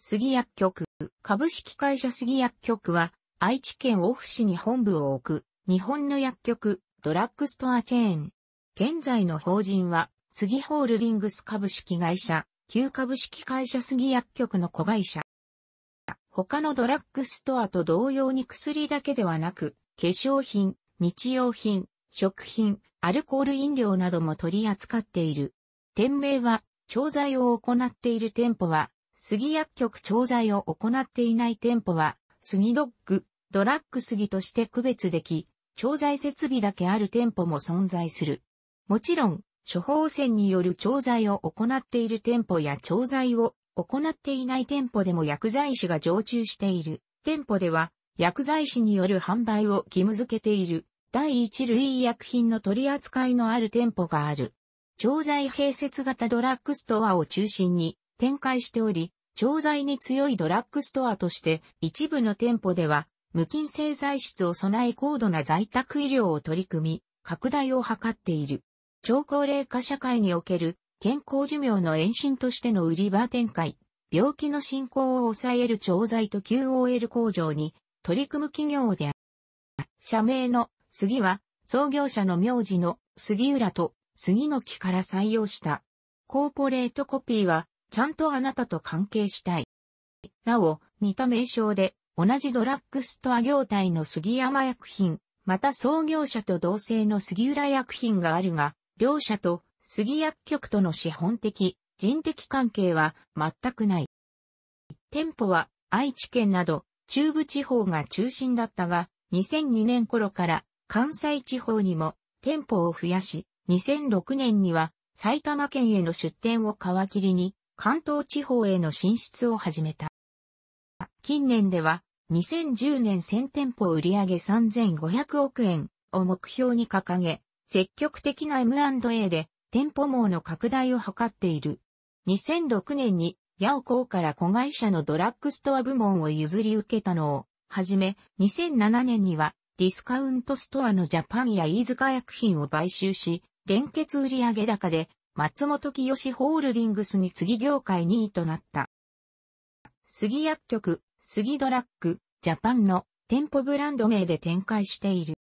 杉薬局、株式会社杉薬局は、愛知県オフ市に本部を置く、日本の薬局、ドラッグストアチェーン。現在の法人は、杉ホールディングス株式会社、旧株式会社杉薬局の子会社。他のドラッグストアと同様に薬だけではなく、化粧品、日用品、食品、アルコール飲料なども取り扱っている。店名は、調剤を行っている店舗は、杉薬局調剤を行っていない店舗は、杉ドッグ、ドラッグ杉として区別でき、調剤設備だけある店舗も存在する。もちろん、処方箋による調剤を行っている店舗や調剤を行っていない店舗でも薬剤師が常駐している店舗では薬剤師による販売を義務付けている第一類医薬品の取り扱いのある店舗がある。調剤併設型ドラッグストアを中心に展開しており、調剤に強いドラッグストアとして一部の店舗では無菌製剤室を備え高度な在宅医療を取り組み、拡大を図っている。超高齢化社会における健康寿命の延伸としての売り場展開、病気の進行を抑える調剤と QOL 工場に取り組む企業である。社名の杉は創業者の名字の杉浦と杉の木から採用した。コーポレートコピーはちゃんとあなたと関係したい。なお、似た名称で、同じドラッグストア業態の杉山薬品、また創業者と同姓の杉浦薬品があるが、両者と杉薬局との資本的、人的関係は全くない。店舗は愛知県など中部地方が中心だったが、2002年頃から関西地方にも店舗を増やし、2006年には埼玉県への出店を皮切りに関東地方への進出を始めた。近年では、2010年1000店舗売上3500億円を目標に掲げ、積極的な M&A で店舗網の拡大を図っている。2006年に、ヤオコーから子会社のドラッグストア部門を譲り受けたのを、はじめ、2007年には、ディスカウントストアのジャパンや飯塚薬品を買収し、連結売上高で松本清ホールディングスに次業界2位となった。杉薬局、杉ドラッグ、ジャパンの店舗ブランド名で展開している。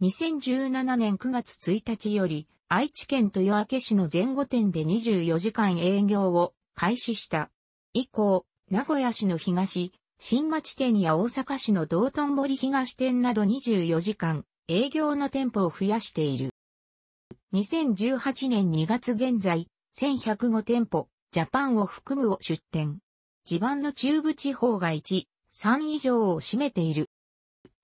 2017年9月1日より、愛知県豊明市の前後店で24時間営業を開始した。以降、名古屋市の東、新町店や大阪市の道頓堀東店など24時間営業の店舗を増やしている。2018年2月現在、1105店舗、ジャパンを含むを出店。地盤の中部地方が1、3以上を占めている。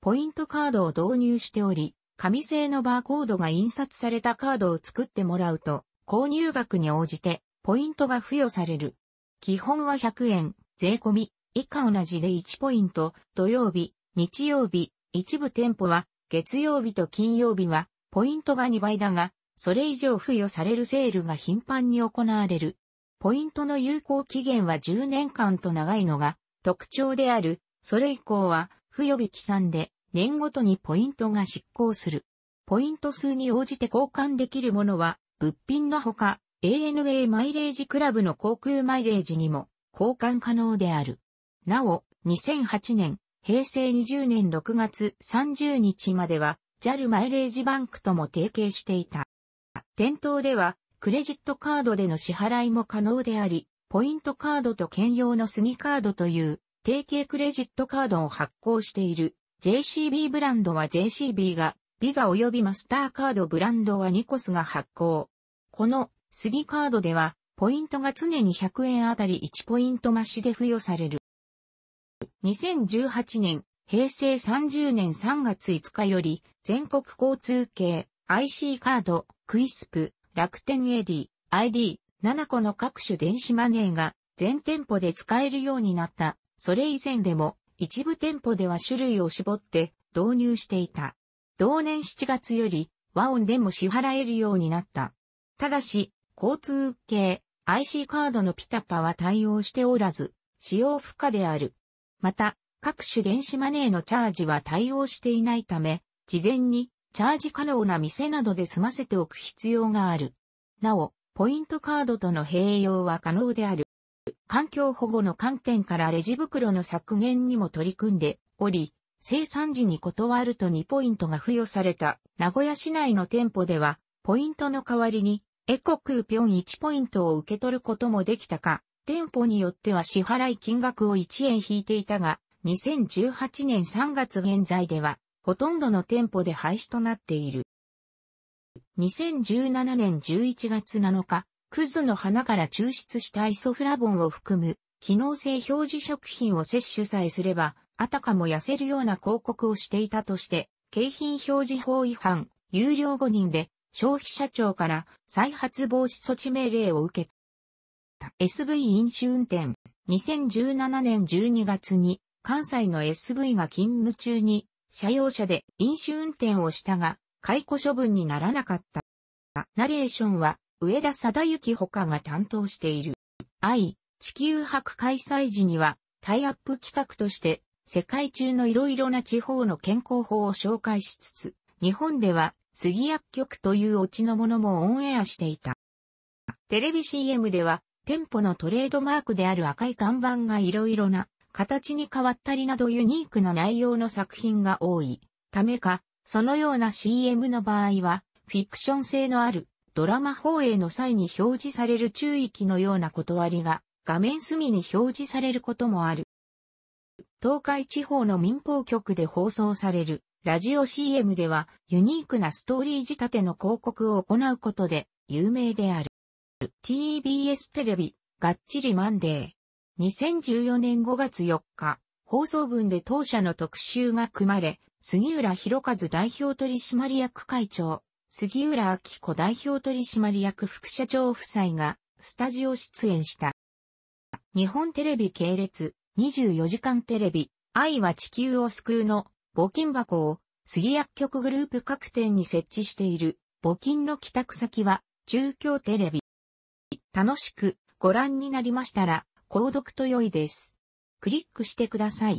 ポイントカードを導入しており、紙製のバーコードが印刷されたカードを作ってもらうと、購入額に応じてポイントが付与される。基本は100円、税込み、以下同じで1ポイント、土曜日、日曜日、一部店舗は、月曜日と金曜日は、ポイントが2倍だが、それ以上付与されるセールが頻繁に行われる。ポイントの有効期限は10年間と長いのが特徴である。それ以降は付与日記算で年ごとにポイントが執行する。ポイント数に応じて交換できるものは物品のほか ANA マイレージクラブの航空マイレージにも交換可能である。なお、2008年、平成20年6月30日までは JAL マイレージバンクとも提携していた。店頭では、クレジットカードでの支払いも可能であり、ポイントカードと兼用のスギカードという、定型クレジットカードを発行している。JCB ブランドは JCB が、ビザ及びマスターカードブランドはニコスが発行。この、スギカードでは、ポイントが常に100円あたり1ポイント増しで付与される。2018年、平成30年3月5日より、全国交通系 IC カード、クイスプ、楽天エディ、ID、7個の各種電子マネーが全店舗で使えるようになった。それ以前でも一部店舗では種類を絞って導入していた。同年7月より和音でも支払えるようになった。ただし、交通系 IC カードのピタパは対応しておらず、使用不可である。また、各種電子マネーのチャージは対応していないため、事前にチャージ可能な店などで済ませておく必要がある。なお、ポイントカードとの併用は可能である。環境保護の観点からレジ袋の削減にも取り組んでおり、生産時に断ると2ポイントが付与された名古屋市内の店舗では、ポイントの代わりにエコクーピョン1ポイントを受け取ることもできたか、店舗によっては支払い金額を1円引いていたが、2018年3月現在ではほとんどの店舗で廃止となっている。2017年11月7日、クズの花から抽出したイソフラボンを含む機能性表示食品を摂取さえすれば、あたかも痩せるような広告をしていたとして、景品表示法違反、有料5人で消費者庁から再発防止措置命令を受けた。SV 飲酒運転、2017年12月に関西の SV が勤務中に車用車で飲酒運転をしたが、解雇処分にならなかった。ナレーションは、上田貞之他が担当している。愛、地球博開催時には、タイアップ企画として、世界中の色々な地方の健康法を紹介しつつ、日本では、杉薬局というオチのものもオンエアしていた。テレビ CM では、店舗のトレードマークである赤い看板が色々な形に変わったりなどユニークな内容の作品が多いためか、そのような CM の場合は、フィクション性のあるドラマ放映の際に表示される注意記のような断りが画面隅に表示されることもある。東海地方の民放局で放送されるラジオ CM ではユニークなストーリー仕立ての広告を行うことで有名である。TBS テレビ、がっちりマンデー。2014年5月4日、放送分で当社の特集が組まれ、杉浦博和代表取締役会長、杉浦明子代表取締役副社長夫妻が、スタジオ出演した。日本テレビ系列、24時間テレビ、愛は地球を救うの、募金箱を、杉薬局グループ各店に設置している、募金の帰宅先は、中京テレビ。楽しくご覧になりましたら、購読と良いです。クリックしてください。